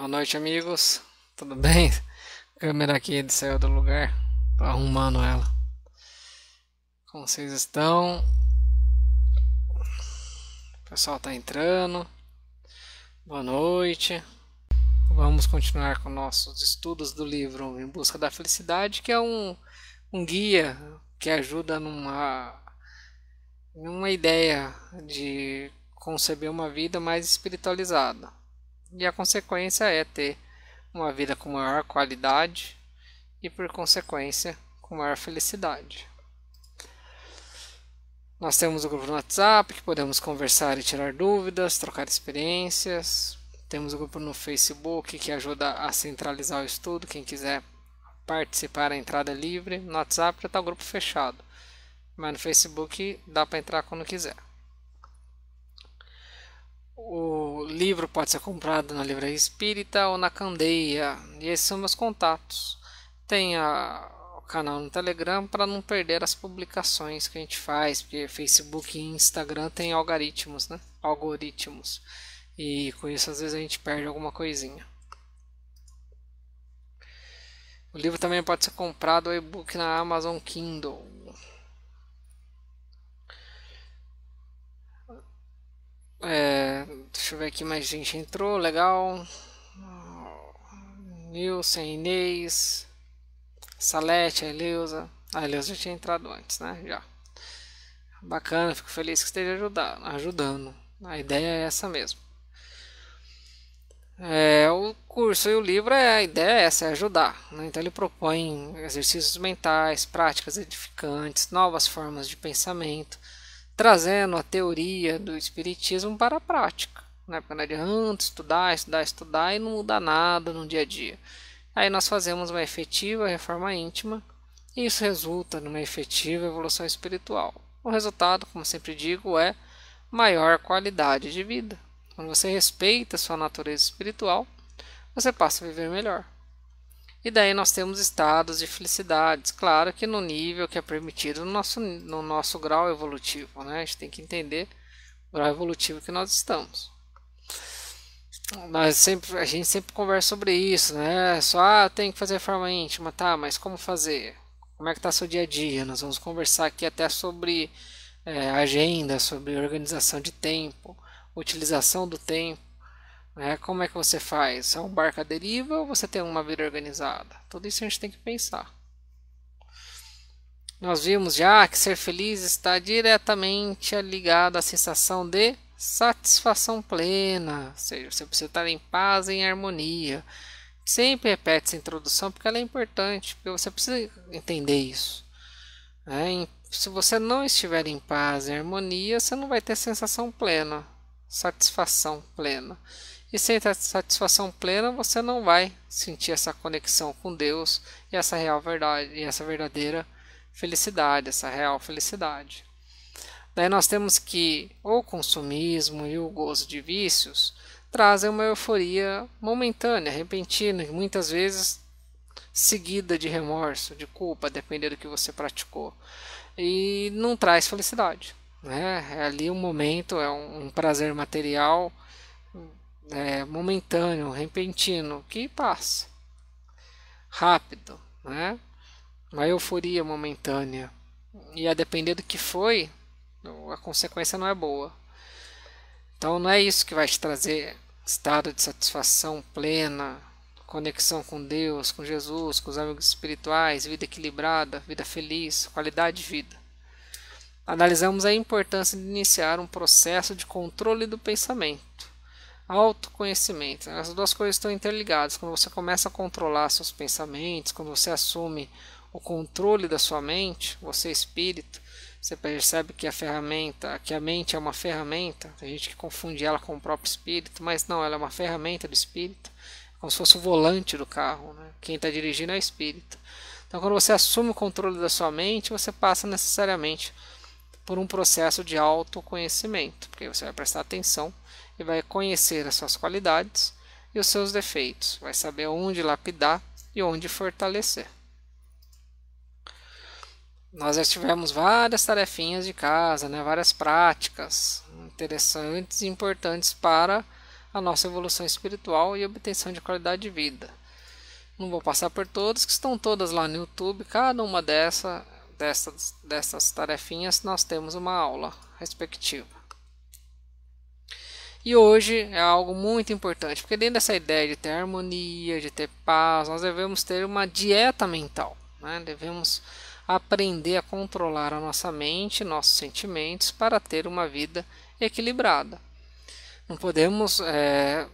Boa noite, amigos. Tudo bem? A câmera aqui saiu do lugar. Tô arrumando ela. Como vocês estão? O pessoal tá entrando. Boa noite. Vamos continuar com nossos estudos do livro Em Busca da Felicidade, que é um, um guia que ajuda numa, numa ideia de conceber uma vida mais espiritualizada e a consequência é ter uma vida com maior qualidade e, por consequência, com maior felicidade. Nós temos o grupo no WhatsApp que podemos conversar e tirar dúvidas, trocar experiências. Temos o grupo no Facebook que ajuda a centralizar o estudo. Quem quiser participar, a entrada é livre. No WhatsApp já está o grupo fechado, mas no Facebook dá para entrar quando quiser. O livro pode ser comprado na Livraria Espírita ou na Candeia. E esses são meus contatos. Tem a, o canal no Telegram para não perder as publicações que a gente faz, porque Facebook e Instagram tem algoritmos, né? Algoritmos. E com isso às vezes a gente perde alguma coisinha. O livro também pode ser comprado e-book na Amazon Kindle. É, deixa eu ver aqui, mais gente entrou, legal. Nilson, Inês, Salete, Eleusa. A Eleusa já tinha entrado antes, né? Já. Bacana, fico feliz que esteja ajudando. ajudando. A ideia é essa mesmo. É, o curso e o livro, é, a ideia é essa, é ajudar. Né? Então ele propõe exercícios mentais, práticas edificantes, novas formas de pensamento trazendo a teoria do espiritismo para a prática. Né? Porque não adianta estudar, estudar, estudar e não mudar nada no dia a dia. Aí nós fazemos uma efetiva reforma íntima e isso resulta numa efetiva evolução espiritual. O resultado, como sempre digo, é maior qualidade de vida. Quando você respeita sua natureza espiritual, você passa a viver melhor. E daí nós temos estados de felicidades, claro que no nível que é permitido no nosso, no nosso grau evolutivo, né? A gente tem que entender o grau evolutivo que nós estamos. Nós sempre, a gente sempre conversa sobre isso, né? Só, ah, tem que fazer forma íntima, tá, mas como fazer? Como é que tá seu dia a dia? Nós vamos conversar aqui até sobre é, agenda, sobre organização de tempo, utilização do tempo. Né? como é que você faz? É um barco à deriva ou você tem uma vida organizada? Tudo isso a gente tem que pensar. Nós vimos já que ser feliz está diretamente ligado à sensação de satisfação plena, ou seja, você precisa estar em paz e em harmonia. Sempre repete essa introdução porque ela é importante, porque você precisa entender isso. É, se você não estiver em paz e harmonia, você não vai ter sensação plena, satisfação plena. E sem satisfação plena, você não vai sentir essa conexão com Deus e essa real verdade, e essa verdadeira felicidade, essa real felicidade. Daí nós temos que o consumismo e o gozo de vícios trazem uma euforia momentânea, repentina, e muitas vezes seguida de remorso, de culpa, dependendo do que você praticou. E não traz felicidade. Né? É ali um momento, é um prazer material é, momentâneo, repentino, que passa rápido, né? Uma euforia momentânea. E a depender do que foi, a consequência não é boa. Então não é isso que vai te trazer estado de satisfação plena, conexão com Deus, com Jesus, com os amigos espirituais, vida equilibrada, vida feliz, qualidade de vida. Analisamos a importância de iniciar um processo de controle do pensamento autoconhecimento. As duas coisas estão interligadas. Quando você começa a controlar seus pensamentos, quando você assume o controle da sua mente, você é espírito, você percebe que a ferramenta, que a mente é uma ferramenta. Tem gente que confunde ela com o próprio espírito, mas não, ela é uma ferramenta do espírito, é como se fosse o volante do carro. Né? Quem está dirigindo é o espírito. Então, quando você assume o controle da sua mente, você passa necessariamente por um processo de autoconhecimento, porque você vai prestar atenção e vai conhecer as suas qualidades e os seus defeitos, vai saber onde lapidar e onde fortalecer. Nós já tivemos várias tarefinhas de casa, né? várias práticas interessantes e importantes para a nossa evolução espiritual e obtenção de qualidade de vida. Não vou passar por todas, que estão todas lá no YouTube. Cada uma dessa, dessas, dessas tarefinhas nós temos uma aula respectiva. E hoje é algo muito importante, porque dentro dessa ideia de ter harmonia, de ter paz, nós devemos ter uma dieta mental. Né? Devemos aprender a controlar a nossa mente, nossos sentimentos, para ter uma vida equilibrada. Não podemos é,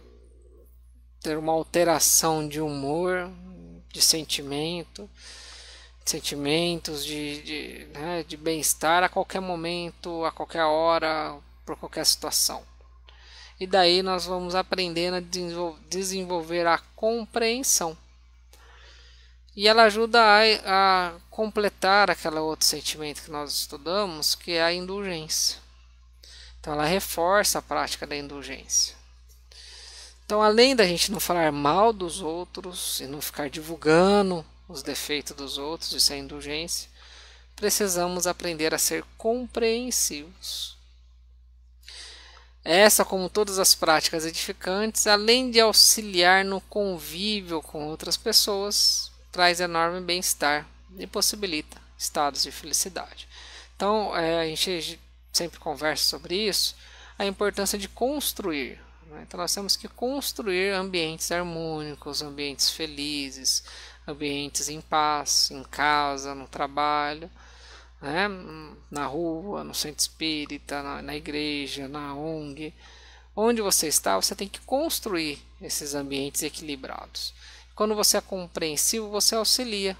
ter uma alteração de humor, de sentimento, de sentimentos, de, de, né, de bem-estar a qualquer momento, a qualquer hora, por qualquer situação e daí nós vamos aprendendo a desenvolver a compreensão. E ela ajuda a, a completar aquele outro sentimento que nós estudamos, que é a indulgência. Então ela reforça a prática da indulgência. Então, além da gente não falar mal dos outros e não ficar divulgando os defeitos dos outros, isso é indulgência, precisamos aprender a ser compreensivos. Essa, como todas as práticas edificantes, além de auxiliar no convívio com outras pessoas, traz enorme bem-estar e possibilita estados de felicidade. Então, é, a gente sempre conversa sobre isso, a importância de construir. Né? Então, nós temos que construir ambientes harmônicos, ambientes felizes, ambientes em paz, em casa, no trabalho né? na rua, no centro espírita, na, na igreja, na ONG, onde você está, você tem que construir esses ambientes equilibrados. Quando você é compreensivo, você auxilia.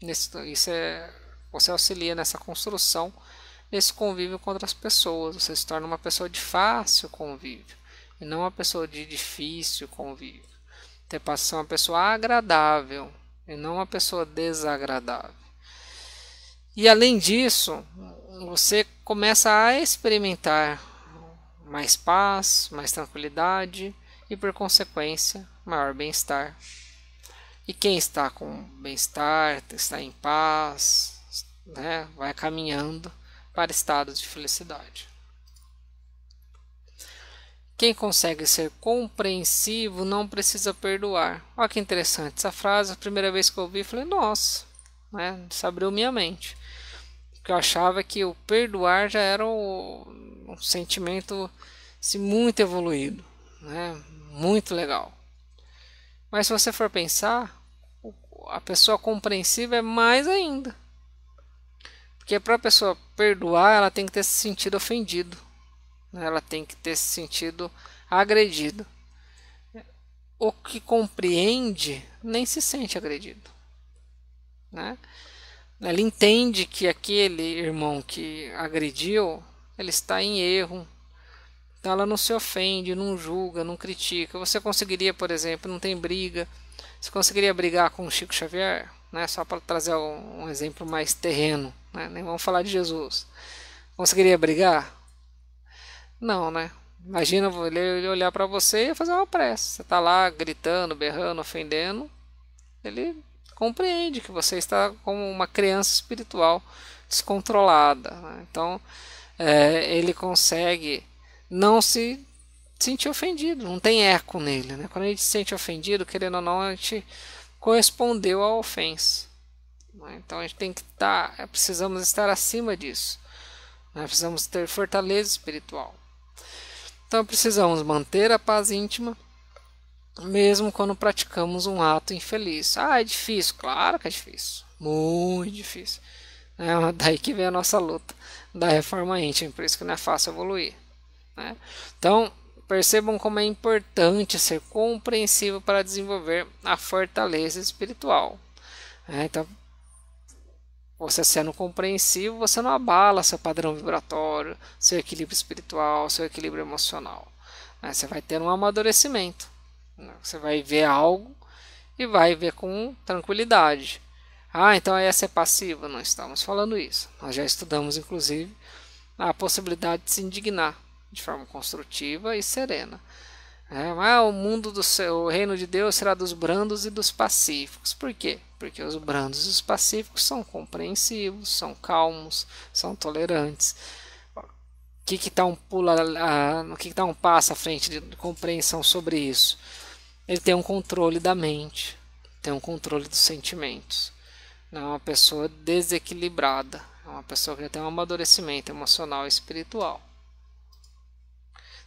Nesse, isso é, você auxilia nessa construção, nesse convívio com outras pessoas. Você se torna uma pessoa de fácil convívio e não uma pessoa de difícil convívio. Você passa a ser uma pessoa agradável e não uma pessoa desagradável. E além disso, você começa a experimentar mais paz, mais tranquilidade e, por consequência, maior bem-estar. E quem está com bem-estar, está em paz, né, vai caminhando para estados de felicidade. Quem consegue ser compreensivo não precisa perdoar. Olha que interessante essa frase. A primeira vez que eu ouvi, falei, nossa, né, isso abriu minha mente que eu achava que o perdoar já era um, um sentimento assim, muito evoluído, né? muito legal. Mas se você for pensar, a pessoa compreensiva é mais ainda. Porque para a pessoa perdoar, ela tem que ter se sentido ofendido. Né? Ela tem que ter se sentido agredido. O que compreende nem se sente agredido. Né? Ele entende que aquele irmão que agrediu, ele está em erro. Então ela não se ofende, não julga, não critica. Você conseguiria, por exemplo, não tem briga. Você conseguiria brigar com o Chico Xavier? Né? Só para trazer um, exemplo mais terreno. Né? Nem vamos falar de Jesus. Conseguiria brigar? Não, né? Imagina ele olhar para você e fazer uma prece. Você está lá gritando, berrando, ofendendo. Ele compreende que você está como uma criança espiritual descontrolada. Né? Então, é, ele consegue não se sentir ofendido, não tem eco nele. Né? Quando a gente se sente ofendido, querendo ou não, a gente correspondeu à ofensa. Né? Então, a gente tem que estar, tá, é, precisamos estar acima disso. Né? Precisamos ter fortaleza espiritual. Então, precisamos manter a paz íntima mesmo quando praticamos um ato infeliz. Ah, é difícil, claro que é difícil, muito difícil. É daí que vem a nossa luta da reforma íntima, por isso que não é fácil evoluir. Né? Então, percebam como é importante ser compreensivo para desenvolver a fortaleza espiritual. Né? então, você sendo compreensivo, você não abala seu padrão vibratório, seu equilíbrio espiritual, seu equilíbrio emocional. Né? Você vai ter um amadurecimento. Né? Você vai ver algo e vai ver com tranquilidade. Ah, então essa é passiva. Não estamos falando isso. Nós já estudamos, inclusive, a possibilidade de se indignar de forma construtiva e serena. É, o mundo do seu, o reino de Deus será dos brandos e dos pacíficos. Por quê? Porque os brandos e os pacíficos são compreensivos, são calmos, são tolerantes. O que está um pula, ah, que, que dá tá um passo à frente de compreensão sobre isso? ele tem um controle da mente, tem um controle dos sentimentos. Não é uma pessoa desequilibrada, é uma pessoa que já tem um amadurecimento emocional e espiritual.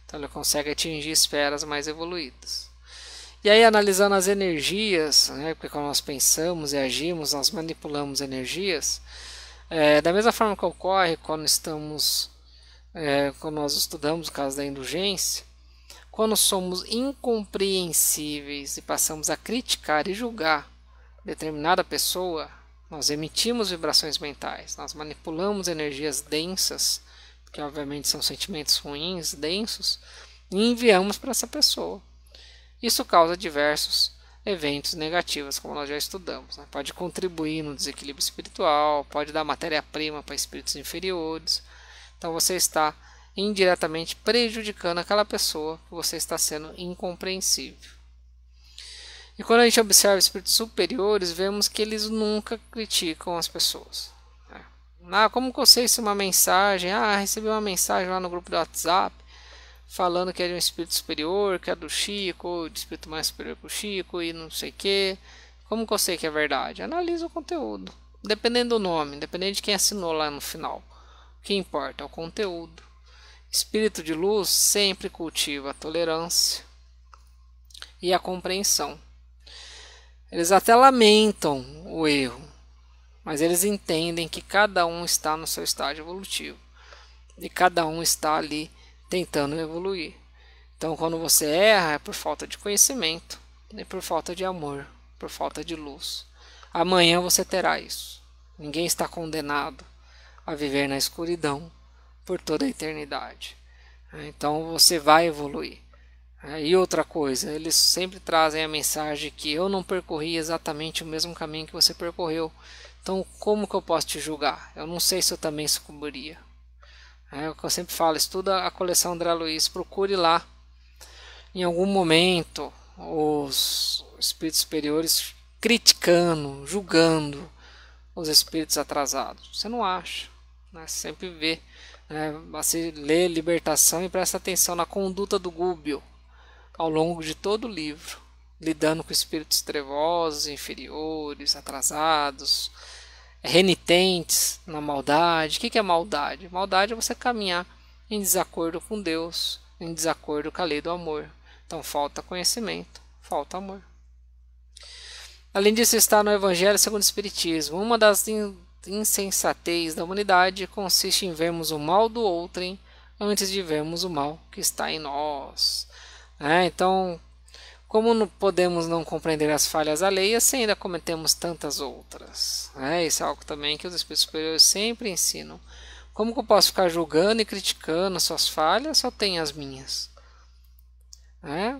Então ele consegue atingir esferas mais evoluídas. E aí, analisando as energias, né, porque quando nós pensamos e agimos, nós manipulamos energias, é, da mesma forma que ocorre quando estamos, é, quando nós estudamos o caso da indulgência, quando somos incompreensíveis e passamos a criticar e julgar determinada pessoa, nós emitimos vibrações mentais, nós manipulamos energias densas, que obviamente são sentimentos ruins, densos, e enviamos para essa pessoa. Isso causa diversos eventos negativos, como nós já estudamos. Né? Pode contribuir no desequilíbrio espiritual, pode dar matéria-prima para espíritos inferiores. Então você está indiretamente prejudicando aquela pessoa que você está sendo incompreensível. E quando a gente observa espíritos superiores, vemos que eles nunca criticam as pessoas. Ah, como que eu sei se uma mensagem? Ah, recebi uma mensagem lá no grupo do WhatsApp falando que é de um espírito superior, que é do Chico, ou de espírito mais superior que o Chico e não sei o que. Como que eu sei que é verdade? Analisa o conteúdo. Dependendo do nome, dependendo de quem assinou lá no final. O que importa é o conteúdo. Espírito de luz sempre cultiva a tolerância e a compreensão. Eles até lamentam o erro, mas eles entendem que cada um está no seu estágio evolutivo e cada um está ali tentando evoluir. Então, quando você erra, é por falta de conhecimento, é por falta de amor, por falta de luz. Amanhã você terá isso. Ninguém está condenado a viver na escuridão por toda a eternidade. Então você vai evoluir. E outra coisa, eles sempre trazem a mensagem que eu não percorri exatamente o mesmo caminho que você percorreu. Então, como que eu posso te julgar? Eu não sei se eu também sucumbiria. É o que eu sempre falo: estuda a coleção André Luiz, procure lá. Em algum momento, os espíritos superiores criticando, julgando os espíritos atrasados. Você não acha, né? sempre vê né, você lê Libertação e presta atenção na conduta do Gúbio ao longo de todo o livro, lidando com espíritos trevosos, inferiores, atrasados, renitentes na maldade. O que é maldade? Maldade é você caminhar em desacordo com Deus, em desacordo com a lei do amor. Então falta conhecimento, falta amor. Além disso, está no Evangelho segundo o Espiritismo. Uma das insensatez da humanidade consiste em vermos o mal do outrem antes de vermos o mal que está em nós. É, então, como não podemos não compreender as falhas alheias se ainda cometemos tantas outras? É, isso é algo também que os espíritos superiores sempre ensinam. Como que eu posso ficar julgando e criticando suas falhas? Só tem as minhas. É?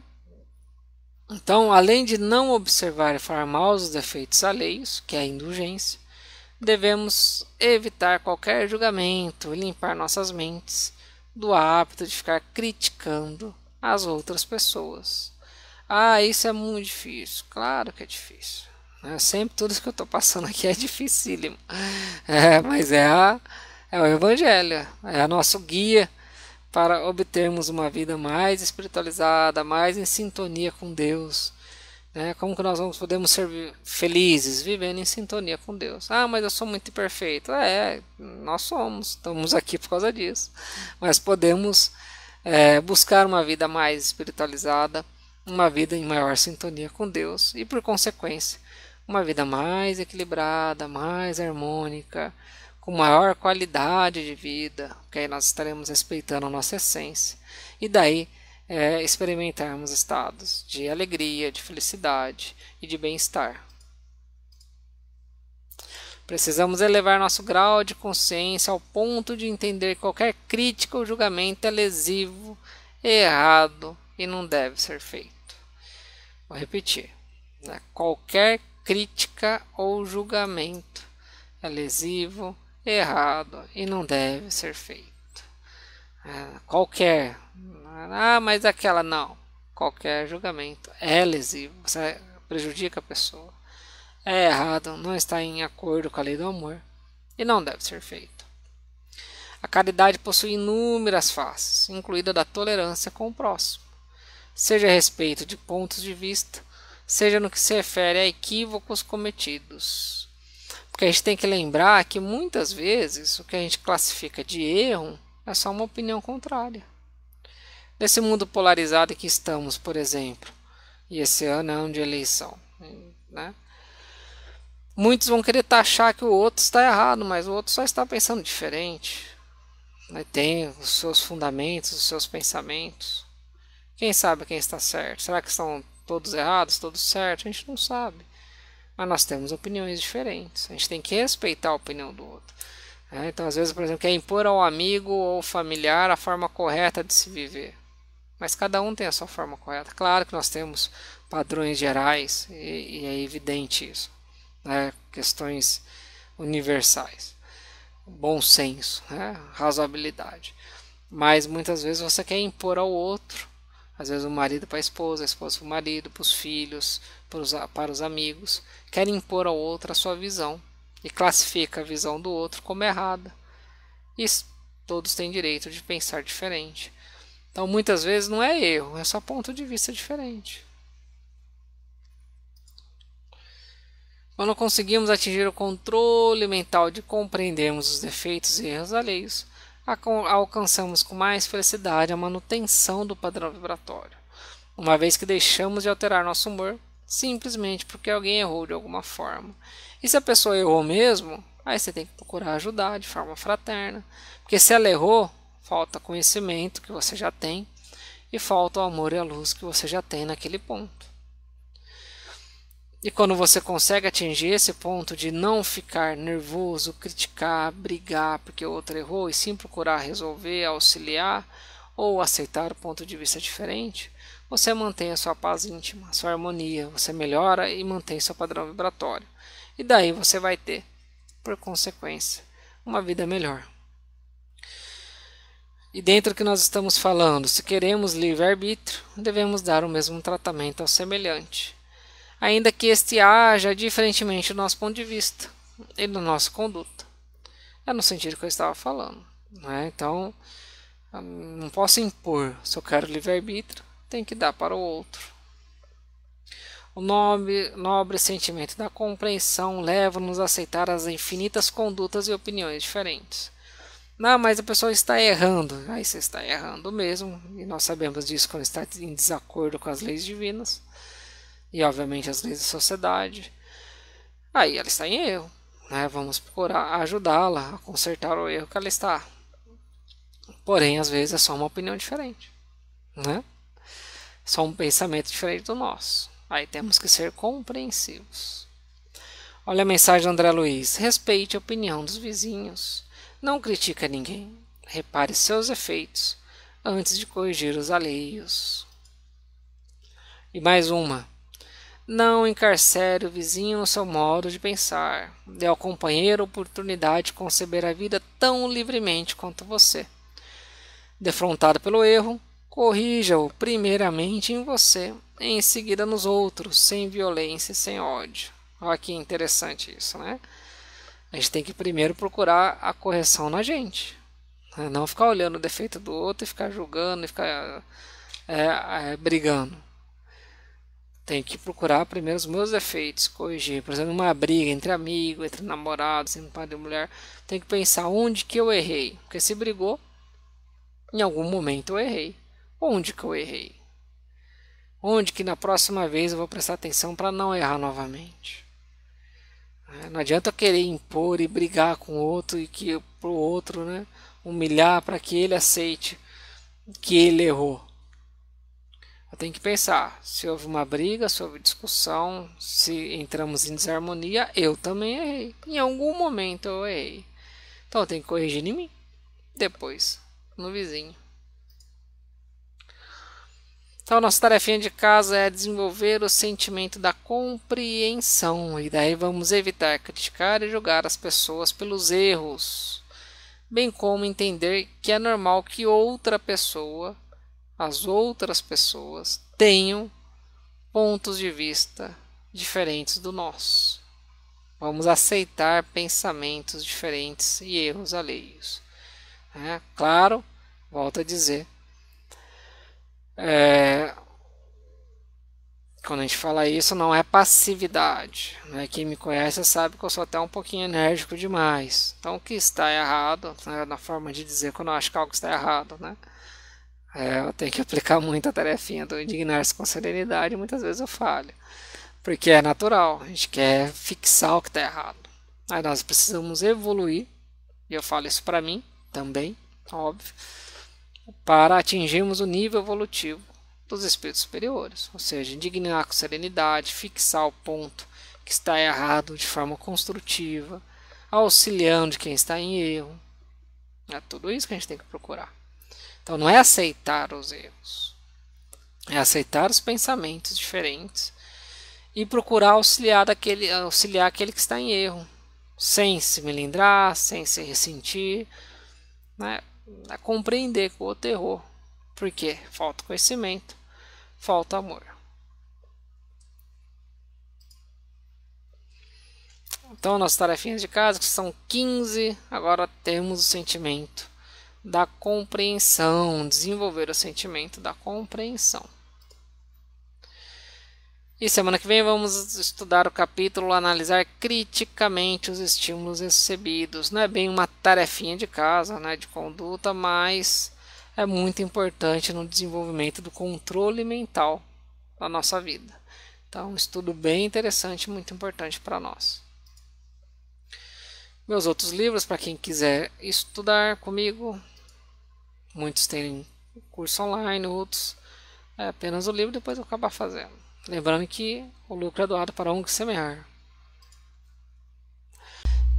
Então, além de não observar e falar mal os defeitos alheios, que é a indulgência, devemos evitar qualquer julgamento, limpar nossas mentes do hábito de ficar criticando as outras pessoas. Ah, isso é muito difícil. Claro que é difícil. Né? Sempre tudo que eu estou passando aqui é dificílimo. É, mas é, a, é o Evangelho, é o nosso guia para obtermos uma vida mais espiritualizada, mais em sintonia com Deus, né? Como que nós vamos, podemos ser felizes vivendo em sintonia com Deus? Ah, mas eu sou muito imperfeito. É, nós somos, estamos aqui por causa disso. Mas podemos é, buscar uma vida mais espiritualizada, uma vida em maior sintonia com Deus e, por consequência, uma vida mais equilibrada, mais harmônica, com maior qualidade de vida, porque aí nós estaremos respeitando a nossa essência. E daí é experimentarmos estados de alegria, de felicidade e de bem-estar. Precisamos elevar nosso grau de consciência ao ponto de entender qualquer crítica ou julgamento é lesivo, errado e não deve ser feito. Vou repetir. Né? Qualquer crítica ou julgamento é lesivo, errado e não deve ser feito. É, qualquer ah, mas aquela não. Qualquer julgamento é lesivo, você prejudica a pessoa. É errado, não está em acordo com a lei do amor e não deve ser feito. A caridade possui inúmeras faces, incluída da tolerância com o próximo, seja a respeito de pontos de vista, seja no que se refere a equívocos cometidos. Porque a gente tem que lembrar que muitas vezes o que a gente classifica de erro é só uma opinião contrária. Nesse mundo polarizado que estamos, por exemplo, e esse ano é ano de eleição, né? Muitos vão querer taxar que o outro está errado, mas o outro só está pensando diferente. Né? Tem os seus fundamentos, os seus pensamentos. Quem sabe quem está certo? Será que estão todos errados, todos certos? A gente não sabe. Mas nós temos opiniões diferentes. A gente tem que respeitar a opinião do outro. Né? Então, às vezes, por exemplo, quer impor ao amigo ou familiar a forma correta de se viver. Mas cada um tem a sua forma correta. Claro que nós temos padrões gerais e, e é evidente isso, né? questões universais, bom senso, né? razoabilidade. Mas muitas vezes você quer impor ao outro, às vezes o marido para a esposa, a esposa para o marido, para os filhos, para os amigos, quer impor ao outro a sua visão e classifica a visão do outro como errada. E todos têm direito de pensar diferente. Então, muitas vezes não é erro, é só ponto de vista diferente. Quando conseguimos atingir o controle mental de compreendermos os defeitos e erros alheios, alcançamos com mais felicidade a manutenção do padrão vibratório, uma vez que deixamos de alterar nosso humor simplesmente porque alguém errou de alguma forma. E se a pessoa errou mesmo, aí você tem que procurar ajudar de forma fraterna, porque se ela errou, falta conhecimento que você já tem e falta o amor e a luz que você já tem naquele ponto. E quando você consegue atingir esse ponto de não ficar nervoso, criticar, brigar porque o outro errou e sim procurar resolver, auxiliar ou aceitar o ponto de vista diferente, você mantém a sua paz íntima, a sua harmonia, você melhora e mantém seu padrão vibratório. E daí você vai ter, por consequência, uma vida melhor. E dentro do que nós estamos falando, se queremos livre-arbítrio, devemos dar o mesmo tratamento ao semelhante, ainda que este haja diferentemente do nosso ponto de vista e da nossa conduta. É no sentido que eu estava falando. Né? Então, não posso impor. Se eu quero livre-arbítrio, tem que dar para o outro. O nobre, nobre sentimento da compreensão leva-nos a aceitar as infinitas condutas e opiniões diferentes não, mas a pessoa está errando. Aí você está errando mesmo. E nós sabemos disso quando está em desacordo com as leis divinas. E, obviamente, as leis da sociedade. Aí ela está em erro. Né? Vamos procurar ajudá-la a consertar o erro que ela está. Porém, às vezes é só uma opinião diferente. Né? Só um pensamento diferente do nosso. Aí temos que ser compreensivos. Olha a mensagem do André Luiz. Respeite a opinião dos vizinhos. Não critica ninguém, repare seus efeitos antes de corrigir os alheios. E mais uma. Não encarcere o vizinho no seu modo de pensar. Dê ao companheiro a oportunidade de conceber a vida tão livremente quanto você. Defrontado pelo erro, corrija-o primeiramente em você, em seguida nos outros, sem violência e sem ódio. Olha que interessante isso, né? a gente tem que primeiro procurar a correção na gente. Né? Não ficar olhando o defeito do outro e ficar julgando e ficar é, é, brigando. Tem que procurar primeiro os meus defeitos, corrigir. Por exemplo, uma briga entre amigo, entre namorados, entre pai e mulher. Tem que pensar onde que eu errei. Porque se brigou, em algum momento eu errei. Onde que eu errei? Onde que na próxima vez eu vou prestar atenção para não errar novamente? Ah, não adianta querer impor e brigar com o outro e que pro outro, né, humilhar para que ele aceite que ele errou. Eu tenho que pensar, se houve uma briga, se houve discussão, se entramos em desarmonia, eu também errei. Em algum momento eu errei. Então eu tenho que corrigir em mim, depois no vizinho. Então, a nossa tarefinha de casa é desenvolver o sentimento da compreensão, e daí vamos evitar criticar e julgar as pessoas pelos erros, bem como entender que é normal que outra pessoa, as outras pessoas, tenham pontos de vista diferentes do nosso. Vamos aceitar pensamentos diferentes e erros alheios. É, claro, volto a dizer, é, quando a gente fala isso, não é passividade. Né? Quem me conhece sabe que eu sou até um pouquinho enérgico demais. Então, o que está errado, né? na forma de dizer quando eu acho que algo está errado, né? É, eu tenho que aplicar muito a tarefinha do indignar-se com serenidade. Muitas vezes eu falho, porque é natural. A gente quer fixar o que está errado. Aí nós precisamos evoluir. E eu falo isso para mim também, óbvio para atingirmos o nível evolutivo dos espíritos superiores, ou seja, indignar com serenidade, fixar o ponto que está errado de forma construtiva, auxiliando quem está em erro. É tudo isso que a gente tem que procurar. Então não é aceitar os erros, é aceitar os pensamentos diferentes e procurar auxiliar aquele, auxiliar aquele que está em erro, sem se melindrar, sem se ressentir, né? a compreender o terror, porque falta conhecimento, falta amor. Então, nossas tarefinhas de casa, que são 15, agora temos o sentimento da compreensão, desenvolver o sentimento da compreensão. E semana que vem vamos estudar o capítulo analisar criticamente os estímulos recebidos. Não é bem uma tarefinha de casa, né, de conduta, mas é muito importante no desenvolvimento do controle mental da nossa vida. Então, um estudo bem interessante, muito importante para nós. Meus outros livros, para quem quiser estudar comigo, muitos têm curso online, outros é apenas o livro, depois eu acabar fazendo. Lembrando que o lucro é doado para um que semear.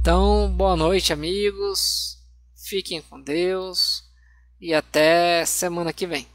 Então, boa noite, amigos. Fiquem com Deus e até semana que vem.